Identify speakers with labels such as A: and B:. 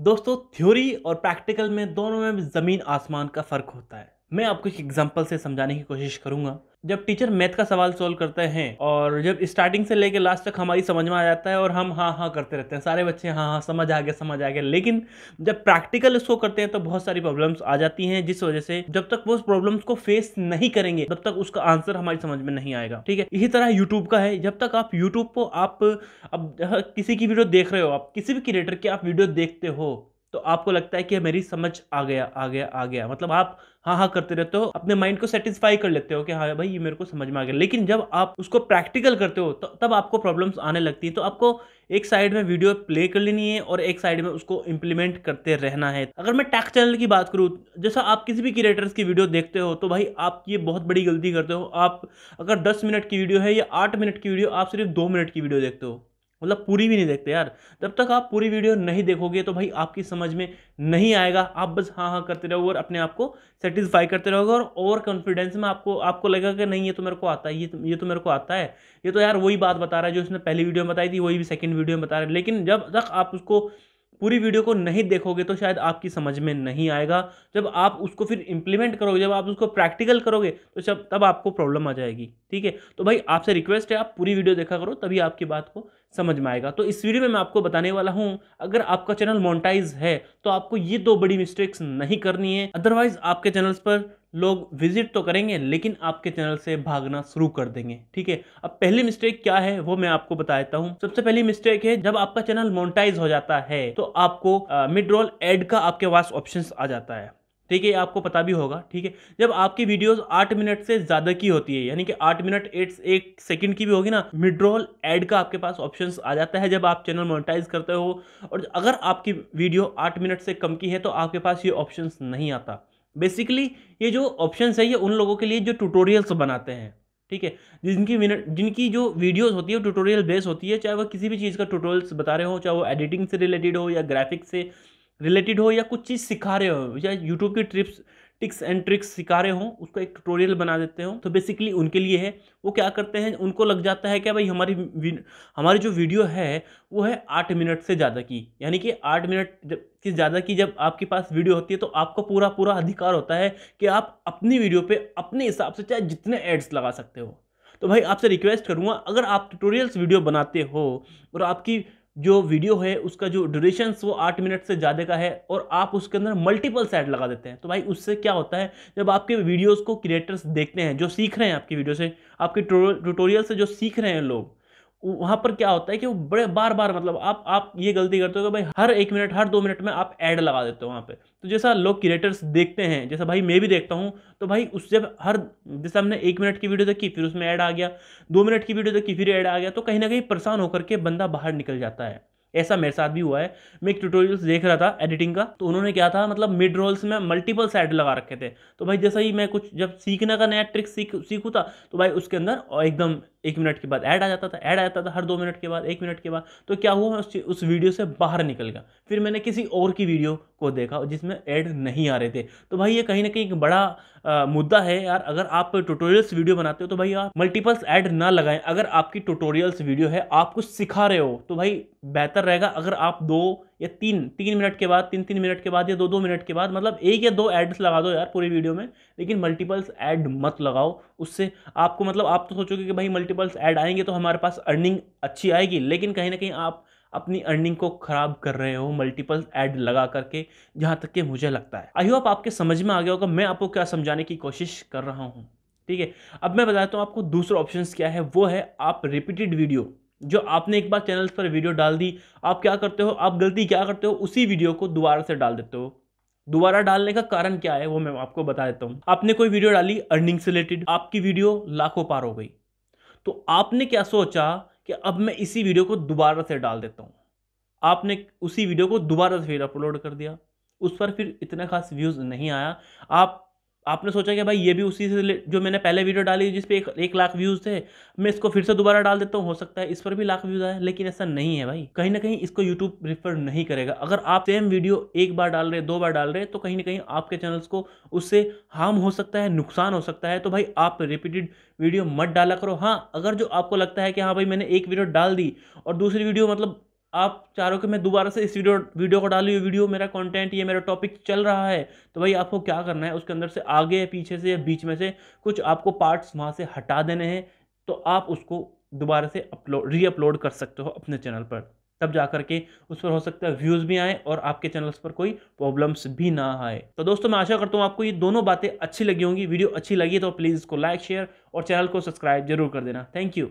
A: दोस्तों थ्योरी और प्रैक्टिकल में दोनों में ज़मीन आसमान का फ़र्क होता है मैं आपको एक एग्जाम्पल से समझाने की कोशिश करूँगा जब टीचर मैथ का सवाल सॉल्व करते हैं और जब स्टार्टिंग से लेकर लास्ट तक हमारी समझ में आ जाता है और हम हाँ हाँ करते रहते हैं सारे बच्चे हाँ हाँ समझ आ गया समझ आ गया लेकिन जब प्रैक्टिकल इसको करते हैं तो बहुत सारी प्रॉब्लम्स आ जाती हैं जिस वजह से जब तक वो उस प्रॉब्लम्स को फेस नहीं करेंगे तब तक उसका आंसर हमारी समझ में नहीं आएगा ठीक है इसी तरह यूट्यूब का है जब तक आप यूट्यूब को आप अब किसी की वीडियो देख रहे हो आप किसी भी क्रिएटर की आप वीडियो देखते हो तो आपको लगता है कि मेरी समझ आ गया आ गया आ गया मतलब आप हाँ हाँ करते रहते हो अपने माइंड को सेटिस्फाई कर लेते हो कि हाँ भाई ये मेरे को समझ में आ गया लेकिन जब आप उसको प्रैक्टिकल करते हो तो तब आपको प्रॉब्लम्स आने लगती है तो आपको एक साइड में वीडियो प्ले कर लेनी है और एक साइड में उसको इम्प्लीमेंट करते रहना है अगर मैं टैक्स चैनल की बात करूँ जैसा आप किसी भी क्रिएटर्स की वीडियो देखते हो तो भाई आप ये बहुत बड़ी गलती करते हो आप अगर दस मिनट की वीडियो है या आठ मिनट की वीडियो आप सिर्फ दो मिनट की वीडियो देखते हो मतलब पूरी भी नहीं देखते यार जब तक आप पूरी वीडियो नहीं देखोगे तो भाई आपकी समझ में नहीं आएगा आप बस हाँ हाँ करते रहोगे और अपने आप को सेटिस्फाई करते रहोगे और ओवर कॉन्फिडेंस में आपको आपको लगेगा कि नहीं ये तो मेरे को आता है ये तो, ये तो मेरे को आता है ये तो यार वही बात बता रहा है जो उसने पहली वीडियो में बताई थी वही भी सेकेंड वीडियो में बता रहा है लेकिन जब तक आप उसको पूरी वीडियो को नहीं देखोगे तो शायद आपकी समझ में नहीं आएगा जब आप उसको फिर इम्प्लीमेंट करोगे जब आप उसको प्रैक्टिकल करोगे तो जब तब आपको प्रॉब्लम आ जाएगी ठीक है तो भाई आपसे रिक्वेस्ट है आप पूरी वीडियो देखा करो तभी आपकी बात को समझ में आएगा तो इस वीडियो में मैं आपको बताने वाला हूँ अगर आपका चैनल मोनटाइज है तो आपको ये दो बड़ी मिस्टेक्स नहीं करनी है अदरवाइज आपके चैनल्स पर लोग विजिट तो करेंगे लेकिन आपके चैनल से भागना शुरू कर देंगे ठीक है अब पहली मिस्टेक क्या है वो मैं आपको बता देता हूँ सबसे पहली मिस्टेक है जब आपका चैनल मोनिटाइज हो जाता है तो आपको मिड रोल एड का आपके पास ऑप्शन आ जाता है ठीक है आपको पता भी होगा ठीक है जब आपकी वीडियोस आठ मिनट से ज़्यादा की होती है यानी कि आठ मिनट एट एक सेकंड की भी होगी ना मिड्रोल एड का आपके पास ऑप्शंस आ जाता है जब आप चैनल मोनेटाइज करते हो और अगर आपकी वीडियो आठ मिनट से कम की है तो आपके पास ये ऑप्शंस नहीं आता बेसिकली ये जो ऑप्शन है ये उन लोगों के लिए जो ट्यूटोरियल्स बनाते हैं ठीक है जिनकी जिनकी जो वीडियोस होती है ट्यूटोरियल बेस होती है चाहे वो किसी भी चीज़ का ट्यूटोरियल्स बता रहे हो चाहे वो एडिटिंग से रिलेटेड हो या ग्राफिक्स से रिलेटेड हो या कुछ चीज़ सिखा रहे हो या यूट्यूब की ट्रिप्स टिक्स एंड ट्रिक्स सिखा रहे हों उसको एक ट्यूटोरियल बना देते हो तो बेसिकली उनके लिए है वो क्या करते हैं उनको लग जाता है क्या भाई हमारी हमारी जो वीडियो है वो है आठ मिनट से ज़्यादा की यानी कि आठ मिनट से कि ज़्यादा की जब आपके पास वीडियो होती है तो आपको पूरा पूरा अधिकार होता है कि आप अपनी वीडियो पर अपने हिसाब से चाहे जितने एड्स लगा सकते हो तो भाई आपसे रिक्वेस्ट करूँगा अगर आप ट्यूटोरियल्स वीडियो बनाते हो और आपकी जो वीडियो है उसका जो ड्यूरेशन वो आठ मिनट से ज़्यादा का है और आप उसके अंदर मल्टीपल सेट लगा देते हैं तो भाई उससे क्या होता है जब आपके वीडियोज़ को क्रिएटर्स देखते हैं जो सीख रहे हैं आपकी वीडियो से आपके ट्यूटोरियल से जो सीख रहे हैं लोग वहाँ पर क्या होता है कि वो बड़े बार बार मतलब आप आप ये गलती करते हो कि भाई हर एक मिनट हर दो मिनट में आप ऐड लगा देते हो वहाँ पे तो जैसा लोग क्रिएटर्स देखते हैं जैसा भाई मैं भी देखता हूँ तो भाई उससे हर जैसे हमने एक मिनट की वीडियो देखी फिर उसमें ऐड आ गया दो मिनट की वीडियो देखी फिर ऐड आ गया तो कहीं ना कहीं परेशान होकर के बंदा बाहर निकल जाता है ऐसा मेरे साथ भी हुआ है मैं एक ट्यूटोरियल्स देख रहा था एडिटिंग का तो उन्होंने क्या था मतलब मिड रोल्स में मल्टीपल सेट लगा रखे थे तो भाई जैसा ही मैं कुछ जब सीखने का नया ट्रिक सीख सीखू था तो भाई उसके अंदर और एकदम एक मिनट के बाद ऐड आ जाता था ऐड आ जाता था हर दो मिनट के बाद एक मिनट के बाद तो क्या हुआ मैं उस, उस वीडियो से बाहर निकल गया फिर मैंने किसी और की वीडियो को देखा जिसमें ऐड नहीं आ रहे थे तो भाई ये कहीं ना कहीं एक बड़ा आ, मुद्दा है यार अगर आप ट्यूटोरियल्स वीडियो बनाते हो तो भाई आप मल्टीपल्स ऐड ना लगाएं अगर आपकी ट्यूटोरियल्स वीडियो है आप कुछ सिखा रहे हो तो भाई बेहतर रहेगा अगर आप दो या तीन तीन मिनट के बाद तीन तीन मिनट के बाद या दो दो मिनट के बाद मतलब एक या दो एड्स लगा दो यार पूरी वीडियो में लेकिन मल्टीपल्स ऐड मत लगाओ उससे आपको मतलब आप तो सोचोगे कि भाई मल्टीपल्स ऐड आएंगे तो हमारे पास अर्निंग अच्छी आएगी लेकिन कहीं ना कहीं आप अपनी अर्निंग को खराब कर रहे हो मल्टीपल एड लगा करके जहाँ तक कि मुझे लगता है आई होप आपके समझ में आ गया होगा मैं आपको क्या समझाने की कोशिश कर रहा हूँ ठीक है अब मैं बताता हूँ आपको दूसरा ऑप्शन क्या है वो है आप रिपीटेड वीडियो जो आपने एक बार चैनल्स पर वीडियो डाल दी आप क्या करते हो आप गलती क्या करते हो उसी वीडियो को दोबारा से डाल देते हो दोबारा डालने का कारण क्या है वो मैं आपको बता देता हूँ आपने कोई वीडियो डाली अर्निंग से रिलेटेड आपकी वीडियो लाखों पार हो गई तो आपने क्या सोचा कि अब मैं इसी वीडियो को दोबारा से डाल देता हूँ आपने उसी वीडियो को दोबारा से फिर अपलोड कर दिया उस पर फिर इतना खास व्यूज़ नहीं आया आप आपने सोचा कि भाई ये भी उसी से जो मैंने पहले वीडियो डाली जिस पर एक, एक लाख व्यूज़ थे मैं इसको फिर से दोबारा डाल देता हूँ हो सकता है इस पर भी लाख व्यूज़ आए लेकिन ऐसा नहीं है भाई कहीं ना कहीं इसको यूट्यूब रिफर नहीं करेगा अगर आप सेम वीडियो एक बार डाल रहे दो बार डाल रहे तो कहीं ना कहीं आपके चैनल्स को उससे हार्म हो सकता है नुकसान हो सकता है तो भाई आप रिपीटेड वीडियो मत डाला करो हाँ अगर जो आपको लगता है कि हाँ भाई मैंने एक वीडियो डाल दी और दूसरी वीडियो मतलब आप चाह रहे हो कि मैं दोबारा से इस वीडियो वीडियो को डालू ये वीडियो मेरा कंटेंट ये मेरा टॉपिक चल रहा है तो भाई आपको क्या करना है उसके अंदर से आगे पीछे से या बीच में से कुछ आपको पार्ट्स वहाँ से हटा देने हैं तो आप उसको दोबारा से अपलोड री अपलोड कर सकते हो अपने चैनल पर तब जा कर के उस पर हो सकता है व्यूज़ भी आएँ और आपके चैनल्स पर कोई प्रॉब्लम्स भी ना आए तो दोस्तों मैं आशा करता हूँ आपको ये दोनों बातें अच्छी लगी होंगी वीडियो अच्छी लगी तो प्लीज़ इसको लाइक शेयर और चैनल को सब्सक्राइब जरूर कर देना थैंक यू